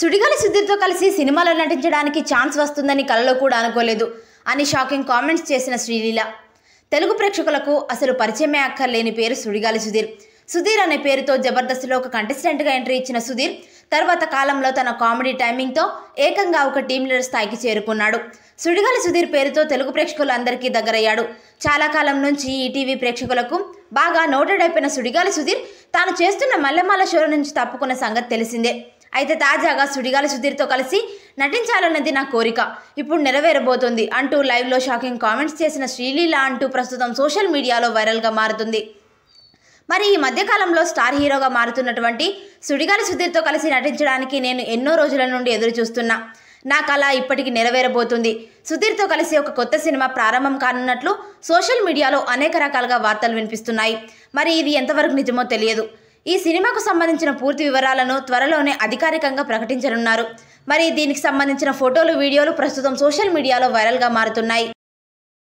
సుడిగాలి సుధీర్తో కలిసి సినిమాలో నటించడానికి ఛాన్స్ వస్తుందని కలలో కూడా అనుకోలేదు అని షాకింగ్ కామెంట్స్ చేసిన శ్రీలీల తెలుగు ప్రేక్షకులకు అసలు పరిచయమే అక్కర్లేని పేరు సుడిగాలి సుధీర్ సుధీర్ అనే పేరుతో జబర్దస్త్లో ఒక కంటెస్టెంట్గా ఎంట్రీ ఇచ్చిన సుధీర్ తర్వాత కాలంలో తన కామెడీ టైమింగ్తో ఏకంగా ఒక టీమ్ లీడర్ స్థాయికి చేరుకున్నాడు సుడిగాలి సుధీర్ పేరుతో తెలుగు ప్రేక్షకులందరికీ దగ్గరయ్యాడు చాలా కాలం నుంచి ఈటీవీ ప్రేక్షకులకు బాగా నోటెడ్ అయిపోయిన సుడిగాలి సుధీర్ తాను చేస్తున్న మల్లెమాల షోల నుంచి తప్పుకున్న సంగతి తెలిసిందే అయితే తాజాగా సుడిగాలి సుధీర్తో కలిసి నటించాలన్నది నా కోరిక ఇప్పుడు నెరవేరబోతుంది అంటూ లైవ్లో షాకింగ్ కామెంట్స్ చేసిన శ్రీలీల అంటూ ప్రస్తుతం సోషల్ మీడియాలో వైరల్గా మారుతుంది మరి ఈ మధ్యకాలంలో స్టార్ హీరోగా మారుతున్నటువంటి సుడిగాలి సుధీర్తో కలిసి నటించడానికి నేను ఎన్నో రోజుల నుండి ఎదురు చూస్తున్నా నా కళ ఇప్పటికి నెరవేరబోతుంది సుధీర్తో కలిసి ఒక కొత్త సినిమా ప్రారంభం కానున్నట్లు సోషల్ మీడియాలో అనేక రకాలుగా వార్తలు వినిపిస్తున్నాయి మరి ఇది ఎంతవరకు నిజమో తెలియదు ఈ సినిమాకు సంబంధించిన పూర్తి వివరాలను త్వరలోనే అధికారికంగా ప్రకటించనున్నారు మరి దీనికి సంబంధించిన ఫోటోలు వీడియోలు ప్రస్తుతం సోషల్ మీడియాలో వైరల్గా మారుతున్నాయి